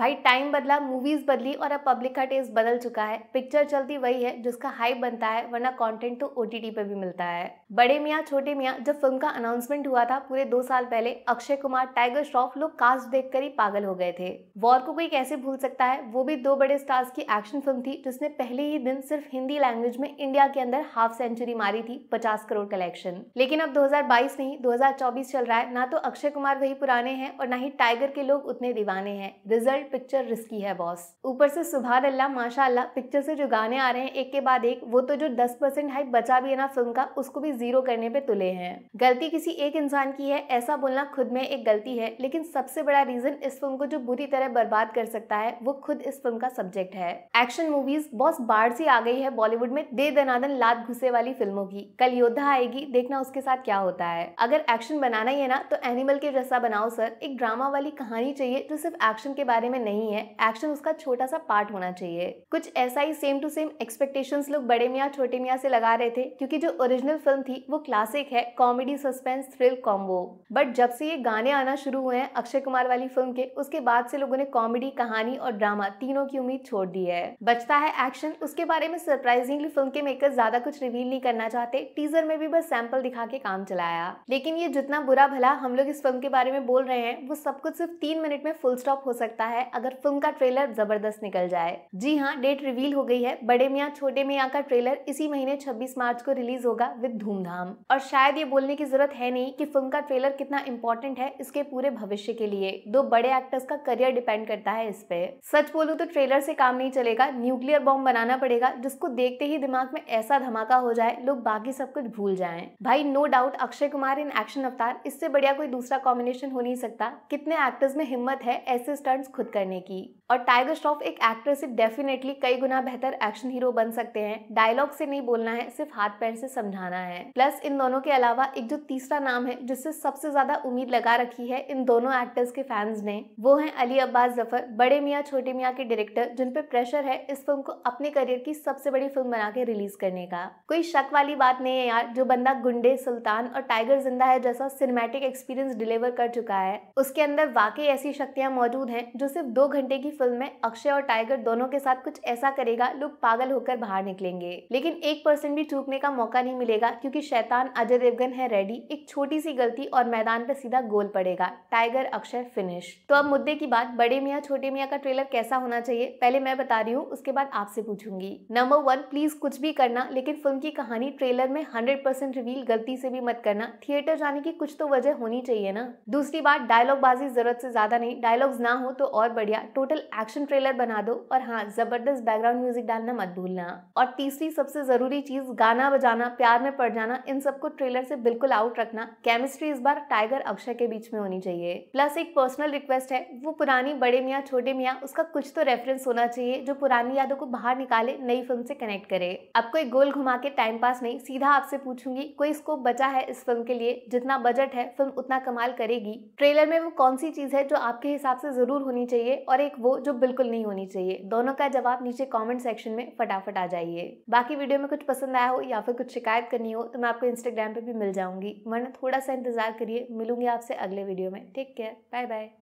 भाई टाइम बदला मूवीज़ बदली और अब पब्लिक का टेस्ट बदल चुका है पिक्चर चलती वही है जिसका हाइप बनता है वरना कंटेंट तो ओ पे भी मिलता है बड़े मियाँ छोटे मियाँ जब फिल्म का अनाउंसमेंट हुआ था पूरे दो साल पहले अक्षय कुमार टाइगर श्रॉफ लोग कास्ट देख ही पागल हो गए थे वॉर को कोई कैसे भूल सकता है वो भी दो बड़े स्टार्स की एक्शन फिल्म थी जिसने पहले ही दिन सिर्फ हिंदी लैंग्वेज में इंडिया के अंदर हाफ सेंचुरी मारी थी पचास करोड़ कलेक्शन लेकिन अब दो नहीं दो चल रहा है ना तो अक्षय कुमार वही पुराने हैं और ना ही टाइगर के लोग उतने दीवाने हैं रिजल्ट पिक्चर रिस्की है बॉस ऊपर से सुबह अल्लाह माशा अल्लाह पिक्चर से जो गाने आ रहे हैं एक के बाद एक वो तो जो दस परसेंट हाइप बचा भी है ना फिल्म का उसको भी जीरो करने पे तुले हैं गलती किसी एक इंसान की है ऐसा बोलना खुद में एक गलती है लेकिन सबसे बड़ा रीजन इस फिल्म को जो बुरी तरह बर्बाद कर सकता है वो खुद इस फिल्म का सब्जेक्ट है एक्शन मूवीज बॉस बाढ़ सी आ गई है बॉलीवुड में दे दनादन लात घुसे वाली फिल्मों की कल योद्धा आएगी देखना उसके साथ क्या होता है अगर एक्शन बनाना ही है ना तो एनिमल के जैसा बनाओ सर एक ड्रामा वाली कहानी चाहिए जो सिर्फ एक्शन के बारे में नहीं है एक्शन उसका छोटा सा पार्ट होना चाहिए कुछ ऐसा ही सेम टू सेम एक्सपेक्टेशंस लोग बड़े मियाँ छोटे मियाँ से लगा रहे थे क्योंकि जो ओरिजिनल फिल्म थी वो क्लासिक है comedy suspense thrill combo but जब से ये गाने आना शुरू हुए हैं अक्षय कुमार वाली फिल्म के उसके बाद से लोगों ने कॉमेडी कहानी और ड्रामा तीनों की उम्मीद छोड़ दी है बचता है एक्शन उसके बारे में सरप्राइजिंगली फिल्म के मेकर ज्यादा कुछ रिवील नहीं करना चाहते टीजर में भी बस सैंपल दिखा के काम चलाया लेकिन ये जितना बुरा भला हम लोग इस फिल्म के बारे में बोल रहे हैं वो सब कुछ सिर्फ तीन मिनट में फुल स्टॉप हो सकता है है अगर फिल्म का ट्रेलर जबरदस्त निकल जाए जी हाँ डेट रिवील हो गई है बड़े मियाँ छोटे मियाँ का ट्रेलर इसी महीने 26 मार्च को रिलीज होगा विद धूमधाम और शायद ये बोलने की जरूरत है नहीं कि फिल्म का ट्रेलर कितना इम्पोर्टेंट है इसके पूरे भविष्य के लिए दो बड़े एक्टर्स का करियर डिपेंड करता है इस पे सच बोलू तो ट्रेलर से काम नहीं चलेगा न्यूक्लियर बॉम्ब बनाना पड़ेगा जिसको देखते ही दिमाग में ऐसा धमाका हो जाए लोग बाकी सब कुछ भूल जाए भाई no doubt Akshay Kumar in action अवतार इससे बढ़िया कोई दूसरा कॉम्बिनेशन हो नहीं सकता कितने एक्टर्स में हिम्मत है ऐसे स्टंट्स खुद करने की और टाइगर श्रॉफ एक एक्टर से डेफिनेटली कई गुना बेहतर एक्शन हीरो बन सकते हैं डायलॉग से नहीं बोलना है सिर्फ हाथ पैर से समझाना है प्लस इन दोनों के अलावा एक जो तीसरा नाम है जिससे सबसे ज्यादा उम्मीद लगा रखी है इन दोनों एक्टर्स के फैंस ने वो है अली अब्बास जफर बड़े मियाँ छोटे मियाँ के डायरेक्टर जिन पे प्रेशर है इस फिल्म को अपने करियर की सबसे बड़ी फिल्म बना के रिलीज करने का कोई शक वाली बात नहीं है यार जो बंदा गुंडे सुल्तान और टाइगर जिंदा है जैसा सिनेमेटिक एक्सपीरियंस डिलीवर कर चुका है उसके अंदर वाकई ऐसी शक्तियां मौजूद हैं जो सिर्फ सिर्फ दो घंटे की फिल्म में अक्षय और टाइगर दोनों के साथ कुछ ऐसा करेगा लोग पागल होकर बाहर निकलेंगे लेकिन एक परसेंट भी चूकने का मौका नहीं मिलेगा क्योंकि शैतान अजय देवगन है रेडी एक छोटी सी गलती और मैदान पर सीधा गोल पड़ेगा टाइगर अक्षय फिनिश तो अब मुद्दे की बात बड़े मियाँ छोटे मियाँ का ट्रेलर कैसा होना चाहिए पहले मैं बता रही हूँ उसके बाद आपसे पूछूंगी नंबर वन प्लीज कुछ भी करना लेकिन फिल्म की कहानी ट्रेलर में हंड्रेड परसेंट रिवील गलती से भी मत करना थिएटर जाने की कुछ तो वजह होनी चाहिए ना दूसरी बात डायलॉग बाजी जरूरत से ज्यादा नहीं डायलॉग्स ना हो तो और बहुत बढ़िया टोटल एक्शन ट्रेलर बना दो और हाँ जबरदस्त बैकग्राउंड म्यूजिक डालना मत भूलना और तीसरी सबसे जरूरी चीज गाना बजाना प्यार में पड़ जाना इन सबको ट्रेलर से बिल्कुल आउट रखना केमिस्ट्री इस बार टाइगर अक्षय के बीच में होनी चाहिए प्लस एक पर्सनल रिक्वेस्ट है वो पुरानी बड़े मियाँ छोटे मियाँ उसका कुछ तो रेफरेंस होना चाहिए जो पुरानी यादों को बाहर निकाले नई फिल्म से कनेक्ट करे आपको एक गोल घुमा के टाइम पास नहीं सीधा आपसे पूछूंगी कोई स्कोप बचा है इस फिल्म के लिए जितना बजट है फिल्म उतना कमाल करेगी ट्रेलर में वो कौन सी चीज है जो आपके हिसाब से जरूर होनी चाहिए चाहिए और एक वो जो बिल्कुल नहीं होनी चाहिए दोनों का जवाब नीचे कॉमेंट सेक्शन में फटाफट आ जाइए बाकी वीडियो में कुछ पसंद आया हो या फिर कुछ शिकायत करनी हो तो मैं आपको इंस्टाग्राम पर भी मिल जाऊंगी वरना थोड़ा सा इंतजार करिए मिलूंगी आपसे अगले वीडियो में टेक केयर बाय बाय